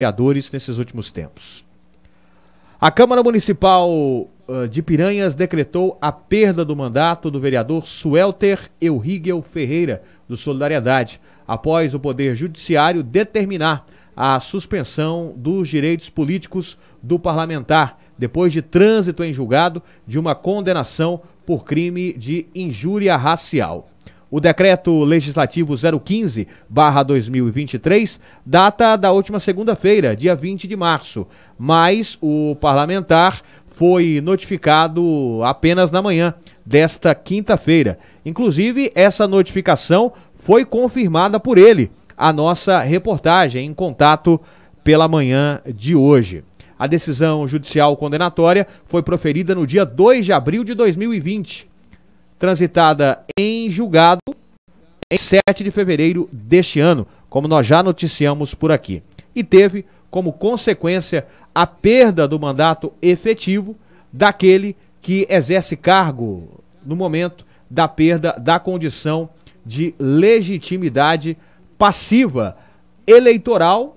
vereadores nesses últimos tempos. A Câmara Municipal eh, de Piranhas decretou a perda do mandato do vereador Suelter Eurigel Ferreira, do Solidariedade, após o Poder Judiciário determinar a suspensão dos direitos políticos do parlamentar, depois de trânsito em julgado de uma condenação por crime de injúria racial. O decreto legislativo 015/2023 data da última segunda-feira, dia 20 de março, mas o parlamentar foi notificado apenas na manhã desta quinta-feira. Inclusive, essa notificação foi confirmada por ele, a nossa reportagem em contato pela manhã de hoje. A decisão judicial condenatória foi proferida no dia 2 de abril de 2020 transitada em julgado em 7 de fevereiro deste ano, como nós já noticiamos por aqui. E teve como consequência a perda do mandato efetivo daquele que exerce cargo no momento da perda da condição de legitimidade passiva eleitoral,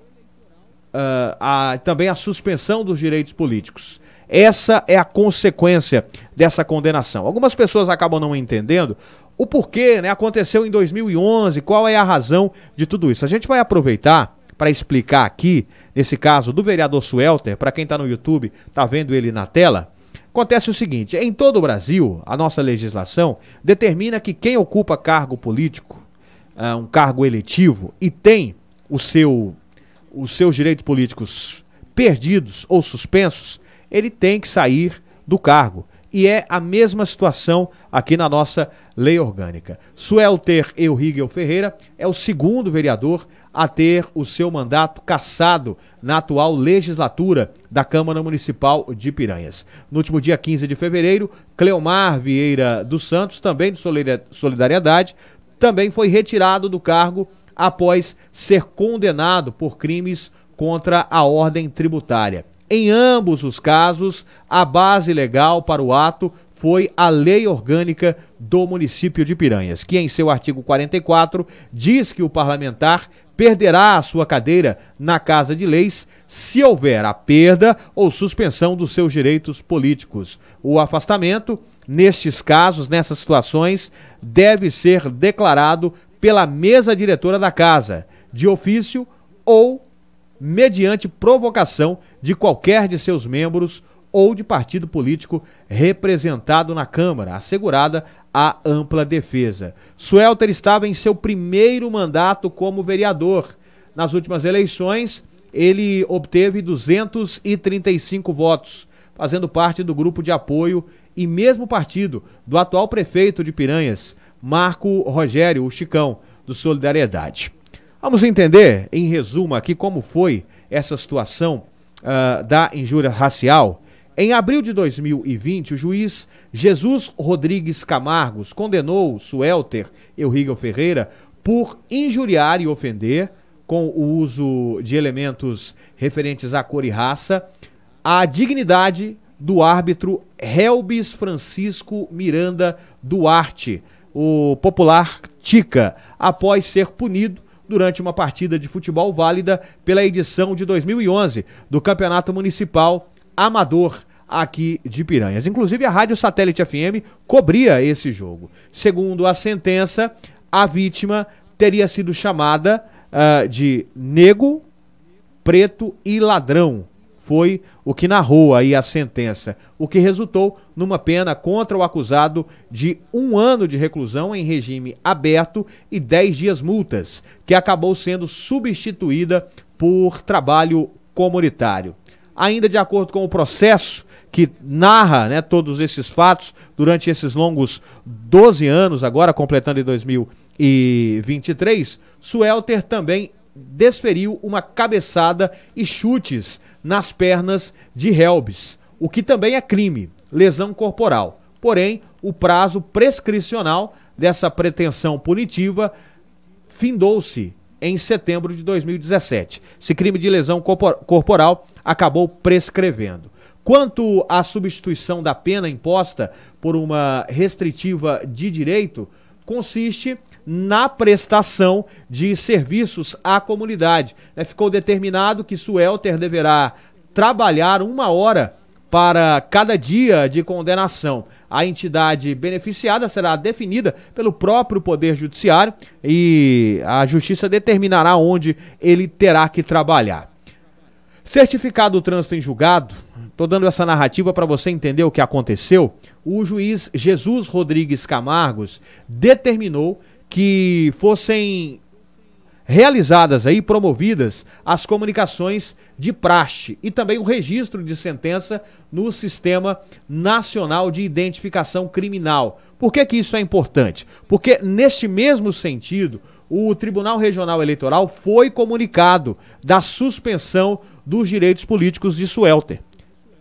uh, a, também a suspensão dos direitos políticos. Essa é a consequência dessa condenação. Algumas pessoas acabam não entendendo o porquê, né? Aconteceu em 2011, qual é a razão de tudo isso. A gente vai aproveitar para explicar aqui, nesse caso do vereador Suelter, para quem está no YouTube, está vendo ele na tela. Acontece o seguinte: em todo o Brasil, a nossa legislação determina que quem ocupa cargo político, ah, um cargo eletivo, e tem o seu, os seus direitos políticos perdidos ou suspensos, ele tem que sair do cargo. E é a mesma situação aqui na nossa lei orgânica. Suelter Eurigel Ferreira é o segundo vereador a ter o seu mandato cassado na atual legislatura da Câmara Municipal de Piranhas. No último dia 15 de fevereiro, Cleomar Vieira dos Santos, também de Solidariedade, também foi retirado do cargo após ser condenado por crimes contra a ordem tributária. Em ambos os casos, a base legal para o ato foi a lei orgânica do município de Piranhas, que em seu artigo 44 diz que o parlamentar perderá a sua cadeira na Casa de Leis se houver a perda ou suspensão dos seus direitos políticos. O afastamento, nestes casos, nessas situações, deve ser declarado pela mesa diretora da casa, de ofício ou mediante provocação de qualquer de seus membros ou de partido político representado na Câmara, assegurada a ampla defesa. Suelter estava em seu primeiro mandato como vereador. Nas últimas eleições, ele obteve 235 votos, fazendo parte do grupo de apoio e mesmo partido do atual prefeito de Piranhas, Marco Rogério Chicão, do Solidariedade. Vamos entender, em resumo, aqui como foi essa situação uh, da injúria racial, em abril de 2020, o juiz Jesus Rodrigues Camargos condenou Suelter Eurigel Ferreira por injuriar e ofender, com o uso de elementos referentes à cor e raça, a dignidade do árbitro Helbis Francisco Miranda Duarte, o popular Tica, após ser punido durante uma partida de futebol válida pela edição de 2011 do Campeonato Municipal Amador aqui de Piranhas. Inclusive, a Rádio Satélite FM cobria esse jogo. Segundo a sentença, a vítima teria sido chamada uh, de nego, preto e ladrão foi o que narrou aí a sentença, o que resultou numa pena contra o acusado de um ano de reclusão em regime aberto e dez dias multas, que acabou sendo substituída por trabalho comunitário. Ainda de acordo com o processo que narra né, todos esses fatos durante esses longos 12 anos, agora completando em 2023, Suelter também desferiu uma cabeçada e chutes nas pernas de Helbes, o que também é crime, lesão corporal. Porém, o prazo prescricional dessa pretensão punitiva findou-se em setembro de 2017. Esse crime de lesão corporal acabou prescrevendo. Quanto à substituição da pena imposta por uma restritiva de direito, consiste na prestação de serviços à comunidade. Né? Ficou determinado que Suelter deverá trabalhar uma hora para cada dia de condenação. A entidade beneficiada será definida pelo próprio Poder Judiciário e a Justiça determinará onde ele terá que trabalhar. Certificado do trânsito em julgado, estou dando essa narrativa para você entender o que aconteceu o juiz Jesus Rodrigues Camargos determinou que fossem realizadas aí, promovidas as comunicações de praxe e também o registro de sentença no Sistema Nacional de Identificação Criminal. Por que, que isso é importante? Porque, neste mesmo sentido, o Tribunal Regional Eleitoral foi comunicado da suspensão dos direitos políticos de Suelter.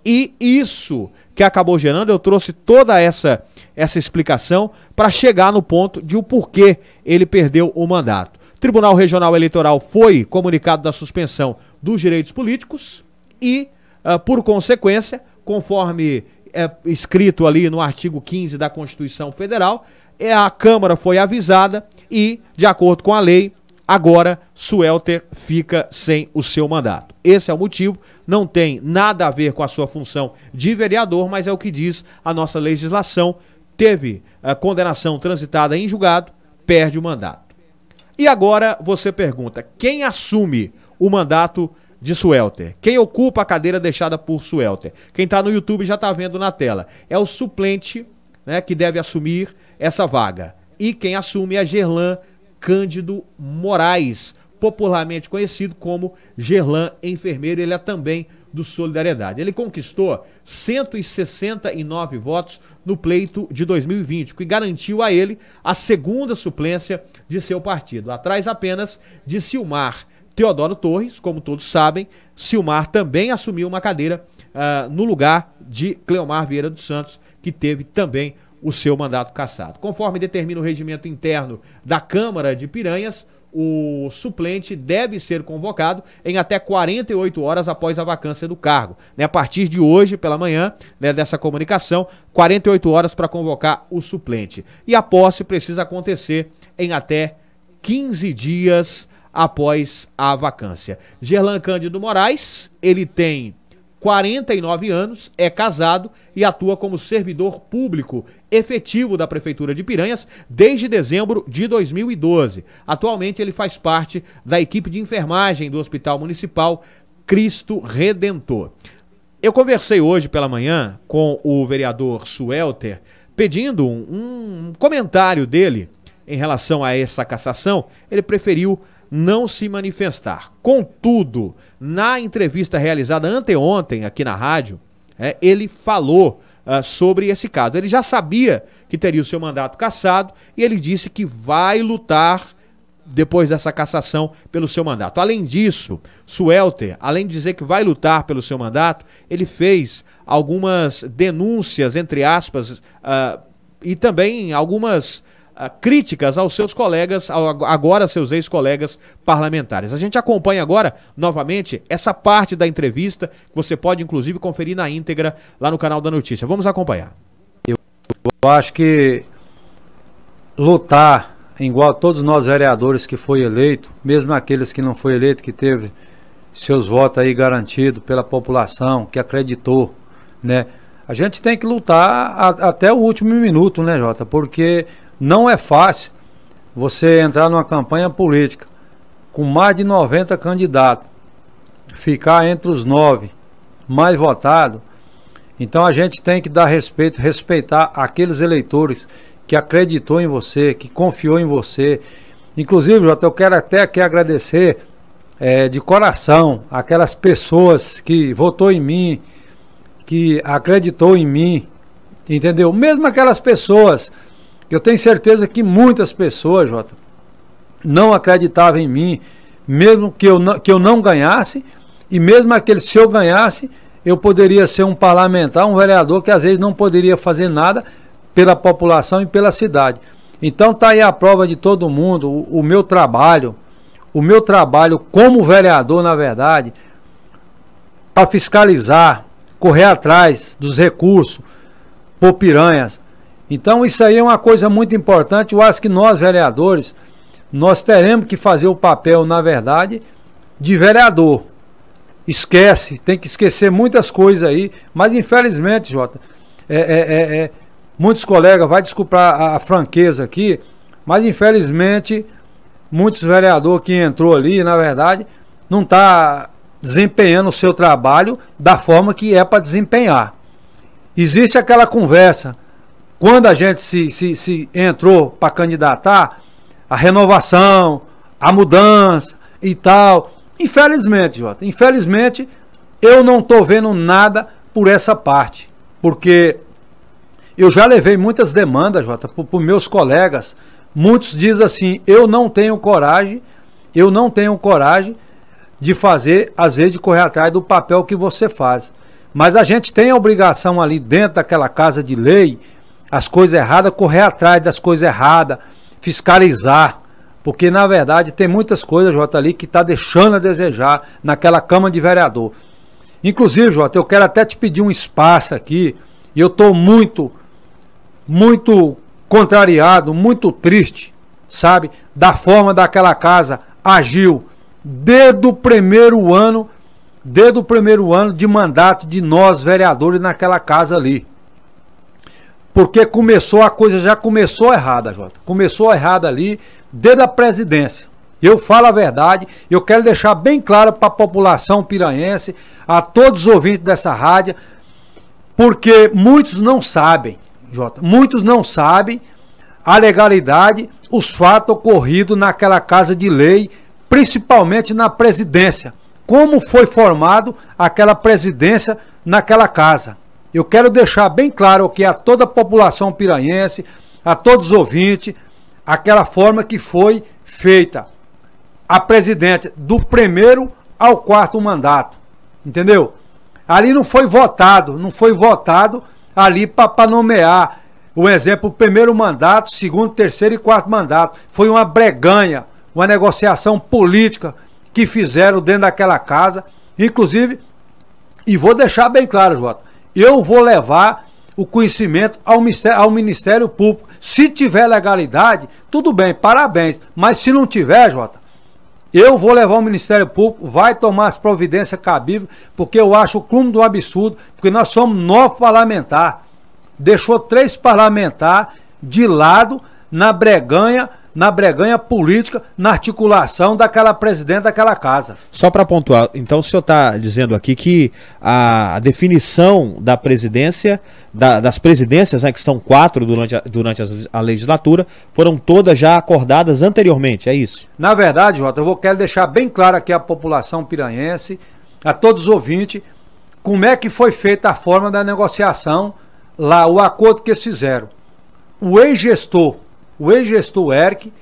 E isso que acabou gerando, eu trouxe toda essa essa explicação para chegar no ponto de o porquê ele perdeu o mandato. O Tribunal Regional Eleitoral foi comunicado da suspensão dos direitos políticos e, uh, por consequência, conforme é escrito ali no artigo 15 da Constituição Federal, é, a Câmara foi avisada e, de acordo com a lei, Agora, Suelter fica sem o seu mandato. Esse é o motivo, não tem nada a ver com a sua função de vereador, mas é o que diz a nossa legislação. Teve a eh, condenação transitada em julgado, perde o mandato. E agora você pergunta: quem assume o mandato de Suelter. Quem ocupa a cadeira deixada por Suelter? Quem está no YouTube já está vendo na tela. É o suplente né, que deve assumir essa vaga. E quem assume é Gerlan Cândido Moraes, popularmente conhecido como Gerlan Enfermeiro. Ele é também do Solidariedade. Ele conquistou 169 votos no pleito de 2020, que garantiu a ele a segunda suplência de seu partido, atrás apenas de Silmar Teodoro Torres, como todos sabem, Silmar também assumiu uma cadeira uh, no lugar de Cleomar Vieira dos Santos, que teve também o seu mandato cassado. Conforme determina o regimento interno da Câmara de Piranhas, o suplente deve ser convocado em até 48 horas após a vacância do cargo. Né? A partir de hoje, pela manhã, né, dessa comunicação, 48 horas para convocar o suplente. E a posse precisa acontecer em até 15 dias após a vacância. Gerlan Cândido Moraes, ele tem 49 anos, é casado e atua como servidor público efetivo da Prefeitura de Piranhas desde dezembro de 2012. Atualmente ele faz parte da equipe de enfermagem do Hospital Municipal Cristo Redentor. Eu conversei hoje pela manhã com o vereador Suelter pedindo um, um comentário dele em relação a essa cassação. Ele preferiu não se manifestar. Contudo, na entrevista realizada anteontem aqui na rádio, é, ele falou ah, sobre esse caso. Ele já sabia que teria o seu mandato cassado e ele disse que vai lutar depois dessa cassação pelo seu mandato. Além disso, Suelter, além de dizer que vai lutar pelo seu mandato, ele fez algumas denúncias, entre aspas, uh, e também algumas ah, críticas aos seus colegas, agora seus ex-colegas parlamentares. A gente acompanha agora, novamente, essa parte da entrevista, que você pode, inclusive, conferir na íntegra lá no canal da notícia. Vamos acompanhar. Eu acho que lutar, é igual todos nós vereadores que foi eleito, mesmo aqueles que não foi eleito, que teve seus votos aí garantidos pela população, que acreditou, né? A gente tem que lutar a, até o último minuto, né, Jota? Porque não é fácil você entrar numa campanha política com mais de 90 candidatos, ficar entre os nove mais votados. Então a gente tem que dar respeito, respeitar aqueles eleitores que acreditou em você, que confiou em você. Inclusive, Jota, eu quero até aqui agradecer é, de coração aquelas pessoas que votou em mim, que acreditou em mim, entendeu? Mesmo aquelas pessoas eu tenho certeza que muitas pessoas, Jota, não acreditavam em mim, mesmo que eu, não, que eu não ganhasse, e mesmo aquele se eu ganhasse, eu poderia ser um parlamentar, um vereador que às vezes não poderia fazer nada pela população e pela cidade. Então está aí a prova de todo mundo, o, o meu trabalho, o meu trabalho como vereador, na verdade, para fiscalizar, correr atrás dos recursos por piranhas, então isso aí é uma coisa muito importante. Eu acho que nós, vereadores, nós teremos que fazer o papel, na verdade, de vereador. Esquece, tem que esquecer muitas coisas aí, mas infelizmente, Jota, é, é, é, é muitos colegas, vai desculpar a, a franqueza aqui, mas infelizmente muitos vereadores que entrou ali, na verdade, não está desempenhando o seu trabalho da forma que é para desempenhar. Existe aquela conversa, quando a gente se, se, se entrou para candidatar, a renovação, a mudança e tal. Infelizmente, Jota, infelizmente, eu não estou vendo nada por essa parte, porque eu já levei muitas demandas, Jota, por, por meus colegas. Muitos dizem assim: eu não tenho coragem, eu não tenho coragem de fazer, às vezes, de correr atrás do papel que você faz. Mas a gente tem a obrigação ali dentro daquela casa de lei as coisas erradas, correr atrás das coisas erradas, fiscalizar. Porque, na verdade, tem muitas coisas, Jota, ali que está deixando a desejar naquela Câmara de Vereador. Inclusive, Jota, eu quero até te pedir um espaço aqui, e eu estou muito, muito contrariado, muito triste, sabe, da forma daquela casa agiu desde o primeiro ano, desde o primeiro ano de mandato de nós vereadores naquela casa ali. Porque começou, a coisa já começou errada, Jota. Começou errada ali, desde a presidência. Eu falo a verdade, eu quero deixar bem claro para a população piranhense, a todos os ouvintes dessa rádio, porque muitos não sabem, Jota, muitos não sabem a legalidade, os fatos ocorridos naquela casa de lei, principalmente na presidência. Como foi formado aquela presidência naquela casa. Eu quero deixar bem claro que a toda a população piranhense, a todos os ouvintes, aquela forma que foi feita a presidente do primeiro ao quarto mandato. Entendeu? Ali não foi votado, não foi votado ali para nomear o exemplo primeiro mandato, segundo, terceiro e quarto mandato. Foi uma breganha, uma negociação política que fizeram dentro daquela casa, inclusive, e vou deixar bem claro, Jota, eu vou levar o conhecimento ao Ministério, ao Ministério Público. Se tiver legalidade, tudo bem, parabéns. Mas se não tiver, Jota, eu vou levar o Ministério Público, vai tomar as providências cabíveis, porque eu acho o clube do absurdo, porque nós somos nove parlamentares. Deixou três parlamentares de lado na breganha na breganha política, na articulação daquela presidente daquela casa. Só para pontuar, então o senhor está dizendo aqui que a definição da presidência, da, das presidências, né, que são quatro durante, a, durante a legislatura, foram todas já acordadas anteriormente, é isso? Na verdade, Jota, eu vou, quero deixar bem claro aqui à população piranhense, a todos os ouvintes, como é que foi feita a forma da negociação lá, o acordo que eles fizeram. O ex-gestor o ex-gestor Eric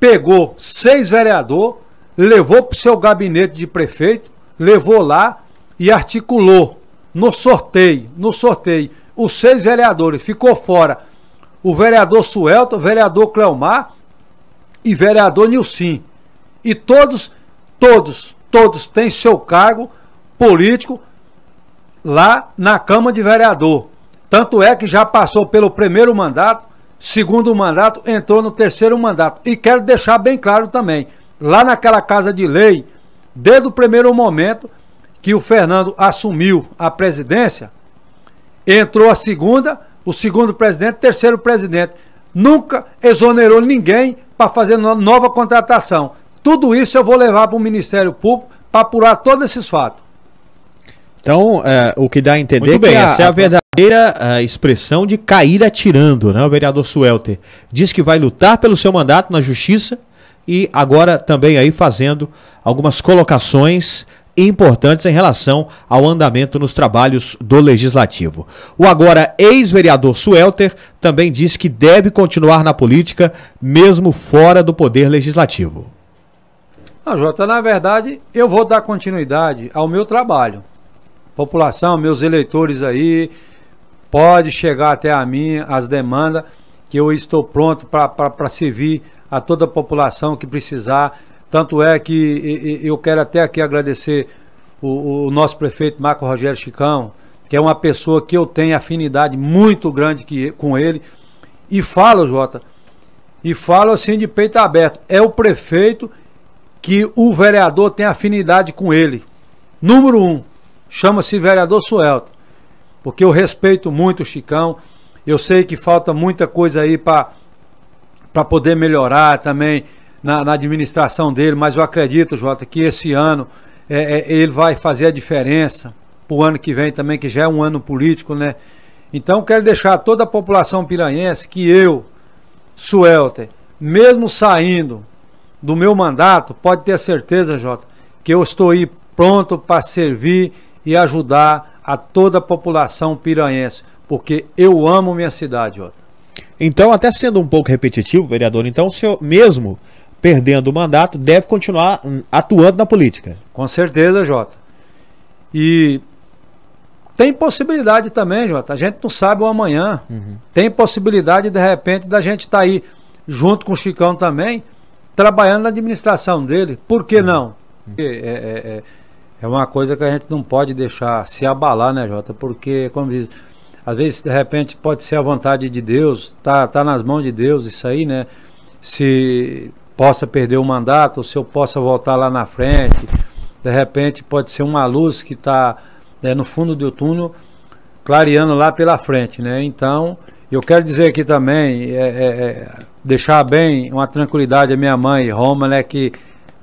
pegou seis vereadores, levou para o seu gabinete de prefeito, levou lá e articulou no sorteio, no sorteio, os seis vereadores. Ficou fora o vereador Suelto, o vereador Cleomar e vereador Nilcim. E todos, todos, todos têm seu cargo político lá na Câmara de Vereador. Tanto é que já passou pelo primeiro mandato, segundo mandato, entrou no terceiro mandato. E quero deixar bem claro também, lá naquela casa de lei, desde o primeiro momento que o Fernando assumiu a presidência, entrou a segunda, o segundo presidente, terceiro presidente. Nunca exonerou ninguém para fazer nova contratação. Tudo isso eu vou levar para o Ministério Público para apurar todos esses fatos. Então, é, o que dá a entender é bem, que a, essa é a verdadeira a é, é, expressão de cair atirando, né? O vereador Suelter diz que vai lutar pelo seu mandato na justiça e agora também aí fazendo algumas colocações importantes em relação ao andamento nos trabalhos do legislativo. O agora ex-vereador Suelter também diz que deve continuar na política mesmo fora do poder legislativo. Ah, Jota, na verdade, eu vou dar continuidade ao meu trabalho população, meus eleitores aí, pode chegar até a mim as demandas, que eu estou pronto para servir a toda a população que precisar. Tanto é que eu quero até aqui agradecer o, o nosso prefeito Marco Rogério Chicão, que é uma pessoa que eu tenho afinidade muito grande que, com ele. E falo, Jota, e falo assim de peito aberto: é o prefeito que o vereador tem afinidade com ele. Número um chama-se vereador Suelto, porque eu respeito muito o Chicão, eu sei que falta muita coisa aí para poder melhorar também na, na, administração dele, mas eu acredito, Jota, que esse ano é, é, ele vai fazer a diferença para o ano que vem também, que já é um ano político, né? Então quero deixar toda a população piranhense que eu, Suelter, mesmo saindo do meu mandato, pode ter certeza, Jota, que eu estou aí pronto para servir e ajudar a toda a população piranhense, porque eu amo minha cidade, Otto. Então, até sendo um pouco repetitivo, vereador, então o senhor mesmo perdendo o mandato deve continuar atuando na política. Com certeza, Jota. E tem possibilidade também, Jota. A gente não sabe o amanhã. Uhum. Tem possibilidade, de repente, da gente estar tá aí junto com o Chicão também, trabalhando na administração dele. Por que uhum. não? Uhum. Porque, é, é, é é uma coisa que a gente não pode deixar se abalar, né, Jota? Porque, como diz, às vezes, de repente, pode ser a vontade de Deus, tá, tá nas mãos de Deus isso aí, né? Se possa perder o mandato, ou se eu possa voltar lá na frente, de repente pode ser uma luz que está né, no fundo do túnel, clareando lá pela frente, né? Então, eu quero dizer aqui também, é, é, é deixar bem uma tranquilidade à minha mãe, Roma, né, que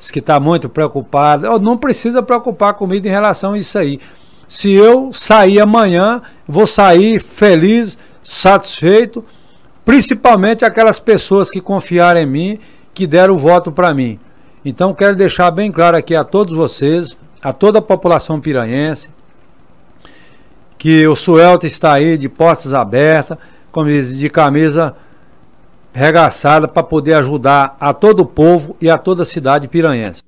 diz que está muito preocupada. Oh, não precisa preocupar comigo em relação a isso aí. Se eu sair amanhã, vou sair feliz, satisfeito, principalmente aquelas pessoas que confiaram em mim, que deram o voto para mim. Então quero deixar bem claro aqui a todos vocês, a toda a população piranhense, que o Suelta está aí de portas abertas, de camisa regaçada para poder ajudar a todo o povo e a toda a cidade piranhense.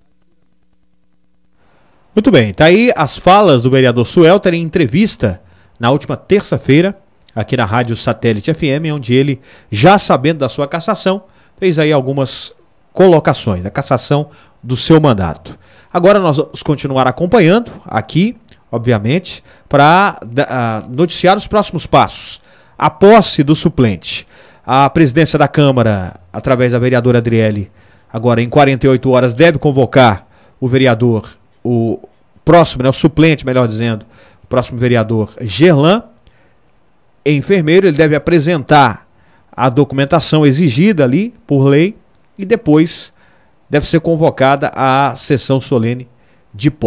Muito bem, tá aí as falas do vereador Suelter em entrevista na última terça-feira aqui na Rádio Satélite FM, onde ele, já sabendo da sua cassação, fez aí algumas colocações, a cassação do seu mandato. Agora nós vamos continuar acompanhando aqui, obviamente, para uh, ah, noticiar os próximos passos. A posse do suplente. A presidência da Câmara, através da vereadora Adriele, agora em 48 horas, deve convocar o vereador, o próximo, né, o suplente, melhor dizendo, o próximo vereador Gerlan. Enfermeiro, ele deve apresentar a documentação exigida ali por lei e depois deve ser convocada a sessão solene de pós.